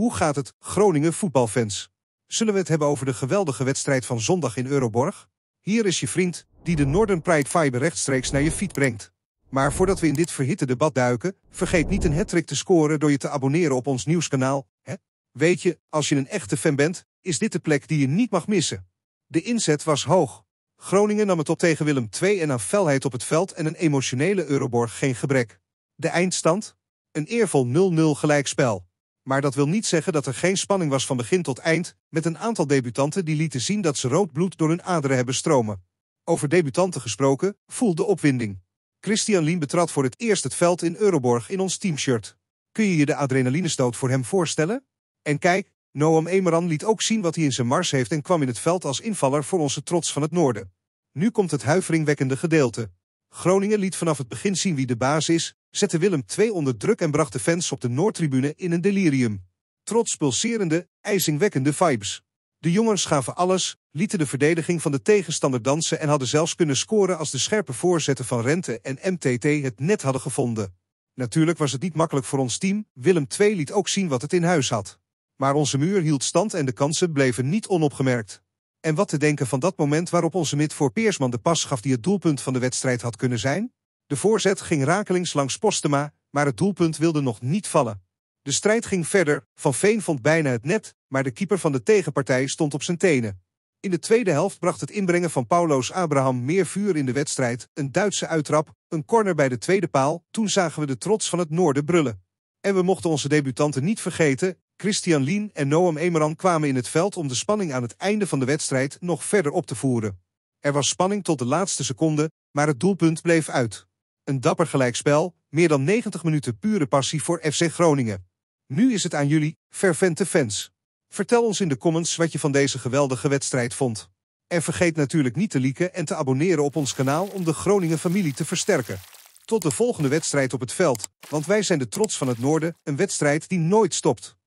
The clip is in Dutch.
Hoe gaat het Groningen voetbalfans? Zullen we het hebben over de geweldige wedstrijd van zondag in Euroborg? Hier is je vriend die de Northern Pride Fiber rechtstreeks naar je fiets brengt. Maar voordat we in dit verhitte debat duiken, vergeet niet een hattrick te scoren door je te abonneren op ons nieuwskanaal. Hè? Weet je, als je een echte fan bent, is dit de plek die je niet mag missen. De inzet was hoog. Groningen nam het op tegen Willem II en aan felheid op het veld en een emotionele Euroborg geen gebrek. De eindstand? Een eervol 0-0 gelijkspel. Maar dat wil niet zeggen dat er geen spanning was van begin tot eind, met een aantal debutanten die lieten zien dat ze rood bloed door hun aderen hebben stromen. Over debutanten gesproken, voel de opwinding. Christian Lien betrad voor het eerst het veld in Euroborg in ons teamshirt. Kun je je de adrenalinestoot voor hem voorstellen? En kijk, Noam Emeran liet ook zien wat hij in zijn mars heeft en kwam in het veld als invaller voor onze trots van het noorden. Nu komt het huiveringwekkende gedeelte. Groningen liet vanaf het begin zien wie de baas is, zette Willem II onder druk en bracht de fans op de Noordtribune in een delirium. Trots pulserende, ijzingwekkende vibes. De jongens gaven alles, lieten de verdediging van de tegenstander dansen en hadden zelfs kunnen scoren als de scherpe voorzetten van Rente en MTT het net hadden gevonden. Natuurlijk was het niet makkelijk voor ons team, Willem II liet ook zien wat het in huis had. Maar onze muur hield stand en de kansen bleven niet onopgemerkt. En wat te denken van dat moment waarop onze mid voor Peersman de pas gaf die het doelpunt van de wedstrijd had kunnen zijn? De voorzet ging rakelings langs Postema, maar het doelpunt wilde nog niet vallen. De strijd ging verder, Van Veen vond bijna het net, maar de keeper van de tegenpartij stond op zijn tenen. In de tweede helft bracht het inbrengen van Paulo's Abraham meer vuur in de wedstrijd, een Duitse uittrap, een corner bij de tweede paal, toen zagen we de trots van het noorden brullen. En we mochten onze debutanten niet vergeten, Christian Lien en Noam Emeran kwamen in het veld om de spanning aan het einde van de wedstrijd nog verder op te voeren. Er was spanning tot de laatste seconde, maar het doelpunt bleef uit. Een dapper gelijkspel, meer dan 90 minuten pure passie voor FC Groningen. Nu is het aan jullie, fervente fans. Vertel ons in de comments wat je van deze geweldige wedstrijd vond. En vergeet natuurlijk niet te liken en te abonneren op ons kanaal om de Groningen familie te versterken. Tot de volgende wedstrijd op het veld, want wij zijn de trots van het Noorden, een wedstrijd die nooit stopt.